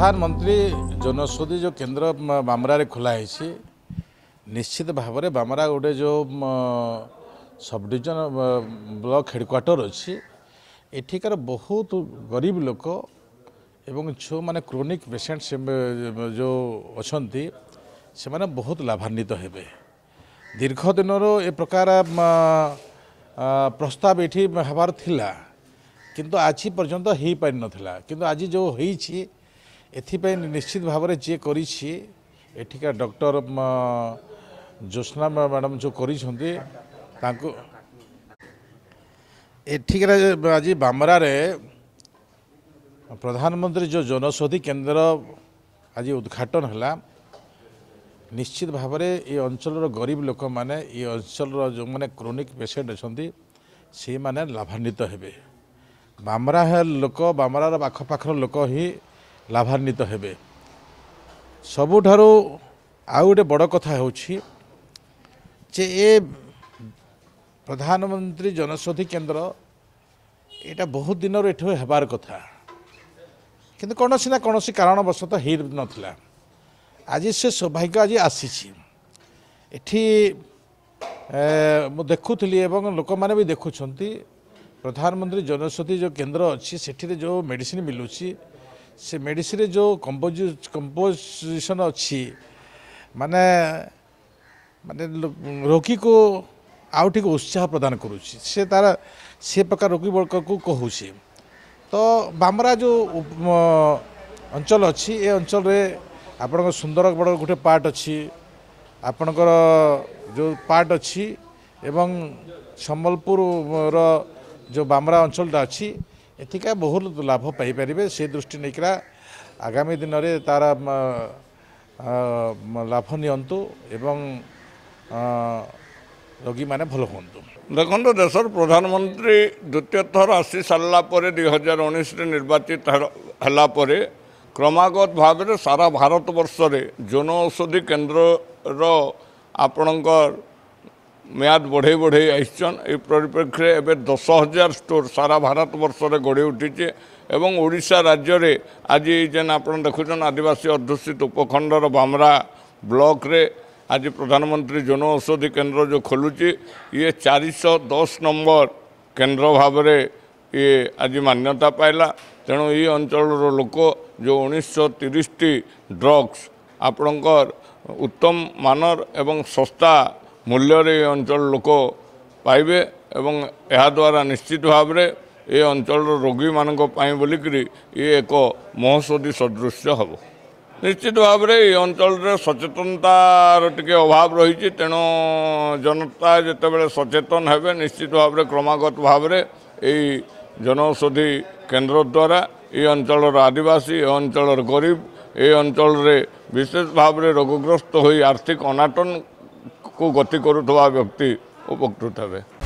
ପ୍ରଧାନମନ୍ତ୍ରୀ ଜନୌଷଧି ଯେଉଁ କେନ୍ଦ୍ର ବାମରାରେ ଖୋଲା ହେଇଛି ନିଶ୍ଚିତ ଭାବରେ ବାମରା ଗୋଟେ ଯେଉଁ ସବ୍ଡିଭିଜନ୍ ବ୍ଲକ୍ ହେଡ଼କ୍ୱାର୍ଟର ଅଛି ଏଠିକାର ବହୁତ ଗରିବ ଲୋକ ଏବଂ ଯେଉଁମାନେ କ୍ରୋନିକ୍ ପେସେଣ୍ଟ ଯେଉଁ ଅଛନ୍ତି ସେମାନେ ବହୁତ ଲାଭାନ୍ୱିତ ହେବେ ଦୀର୍ଘ ଦିନରୁ ଏ ପ୍ରକାର ପ୍ରସ୍ତାବ ଏଠି ହେବାର ଥିଲା କିନ୍ତୁ ଆଜି ପର୍ଯ୍ୟନ୍ତ ହୋଇପାରିନଥିଲା କିନ୍ତୁ ଆଜି ଯେଉଁ ହେଇଛି ଏଥିପାଇଁ ନିଶ୍ଚିତ ଭାବରେ ଯିଏ କରିଛି ଏଠିକା ଡକ୍ଟର ଜ୍ୟୋତ୍ସ୍ନା ମ୍ୟାଡ଼ାମ୍ ଯେଉଁ କରିଛନ୍ତି ତାଙ୍କୁ ଏଠିକାର ଆଜି ବାମରାରେ ପ୍ରଧାନମନ୍ତ୍ରୀ ଯେଉଁ ଜନୌଷଧି କେନ୍ଦ୍ର ଆଜି ଉଦ୍ଘାଟନ ହେଲା ନିଶ୍ଚିତ ଭାବରେ ଏ ଅଞ୍ଚଳର ଗରିବ ଲୋକମାନେ ଏ ଅଞ୍ଚଳର ଯେଉଁମାନେ କ୍ରୋନିକ୍ ପେସେଣ୍ଟ ଅଛନ୍ତି ସେଇମାନେ ଲାଭାନ୍ୱିତ ହେବେ ବାମରା ଲୋକ ବାମରାର ପାଖପାଖର ଲୋକ ହିଁ ଲାଭାନ୍ୱିତ ହେବେ ସବୁଠାରୁ ଆଉ ଗୋଟେ ବଡ଼ କଥା ହେଉଛି ଯେ ଏ ପ୍ରଧାନମନ୍ତ୍ରୀ ଜନୌଷଧି କେନ୍ଦ୍ର ଏଇଟା ବହୁତ ଦିନରୁ ଏଠୁ ହେବାର କଥା କିନ୍ତୁ କୌଣସି ନା କୌଣସି କାରଣବଶତଃ ହେଇନଥିଲା ଆଜି ସେ ସୌଭାଗ୍ୟ ଆଜି ଆସିଛି ଏଠି ମୁଁ ଦେଖୁଥିଲି ଏବଂ ଲୋକମାନେ ବି ଦେଖୁଛନ୍ତି ପ୍ରଧାନମନ୍ତ୍ରୀ ଜନୌଷଧି ଯେଉଁ କେନ୍ଦ୍ର ଅଛି ସେଠିରେ ଯେଉଁ ମେଡ଼ିସିନ ମିଳୁଛି ସେ ମେଡ଼ିସିନ୍ରେ ଯେଉଁ କମ୍ପୋଜ କମ୍ପୋଜିସନ୍ ଅଛି ମାନେ ମାନେ ରୋଗୀକୁ ଆଉ ଟିକେ ଉତ୍ସାହ ପ୍ରଦାନ କରୁଛି ସେ ତା'ର ସେ ପ୍ରକାର ରୋଗୀ ବର୍ଗକୁ କହୁଛି ତ ବାମରା ଯେଉଁ ଅଞ୍ଚଳ ଅଛି ଏ ଅଞ୍ଚଳରେ ଆପଣଙ୍କ ସୁନ୍ଦରଗଡ଼ ଗୋଟେ ପାର୍ଟ ଅଛି ଆପଣଙ୍କର ଯେଉଁ ପାର୍ଟ ଅଛି ଏବଂ ସମ୍ବଲପୁରର ଯେଉଁ ବାମରା ଅଞ୍ଚଳଟା ଅଛି ଏଥିକା ବହୁ ଲାଭ ପାଇପାରିବେ ସେ ଦୃଷ୍ଟି ନେଇକିନା ଆଗାମୀ ଦିନରେ ତାର ଲାଭ ନିଅନ୍ତୁ ଏବଂ ରୋଗୀମାନେ ଭଲ ହୁଅନ୍ତୁ ଦେଖନ୍ତୁ ଦେଶର ପ୍ରଧାନମନ୍ତ୍ରୀ ଦ୍ୱିତୀୟ ଥର ଆସି ସାରିଲା ପରେ ଦୁଇ ହଜାର ଉଣେଇଶରେ ନିର୍ବାଚିତ ହେଲା ପରେ କ୍ରମାଗତ ଭାବରେ ସାରା ଭାରତବର୍ଷରେ ଜନ ଔଷଧି କେନ୍ଦ୍ରର ଆପଣଙ୍କର মেয়াদ বঢ়াই বঢ়াই আসছেন এই পরিপ্রেক্ষে এবে দশ হাজার স্টোর সারা ভারতবর্ষে গড়ে উঠিছে এবং ওড়শা রাজ্যের আজ এই যেন আপনার দেখুছেন আদিবাসী অধ্যুষিত উপখণ্ডর বামরা ব্লকরে আজ প্রধানমন্ত্রী জন ঔষধি কেন্দ্র যে খোলুছি ইয়ে চারিশ দশ নম্বর কেন্দ্র ভাবে ইয়ে আজ মান্যতা পাইলা তেণু এই অঞ্চলর লোক যে উনিশশো তিরিশটি ড্রগ্স আপনার উত্তম মানর এবং সস্তা ମୂଲ୍ୟରେ ଏ ଅଞ୍ଚଳ ଲୋକ ପାଇବେ ଏବଂ ଏହାଦ୍ୱାରା ନିଶ୍ଚିତ ଭାବରେ ଏ ଅଞ୍ଚଳର ରୋଗୀମାନଙ୍କ ପାଇଁ ବୋଲିକରି ଇଏ ଏକ ମହୌଷଧି ସଦୃଶ ହେବ ନିଶ୍ଚିତ ଭାବରେ ଏ ଅଞ୍ଚଳରେ ସଚେତନତାର ଟିକେ ଅଭାବ ରହିଛି ତେଣୁ ଜନତା ଯେତେବେଳେ ସଚେତନ ହେବେ ନିଶ୍ଚିତ ଭାବରେ କ୍ରମାଗତ ଭାବରେ ଏଇ ଜନଔଷଧି କେନ୍ଦ୍ର ଦ୍ୱାରା ଏ ଅଞ୍ଚଳର ଆଦିବାସୀ ଏ ଅଞ୍ଚଳର ଗରିବ ଏ ଅଞ୍ଚଳରେ ବିଶେଷ ଭାବରେ ରୋଗଗ୍ରସ୍ତ ହୋଇ ଆର୍ଥିକ ଅନାଟନ କୁ ଗତି କରୁଥିବା ବ୍ୟକ୍ତି ଉପକୃତ ହେବେ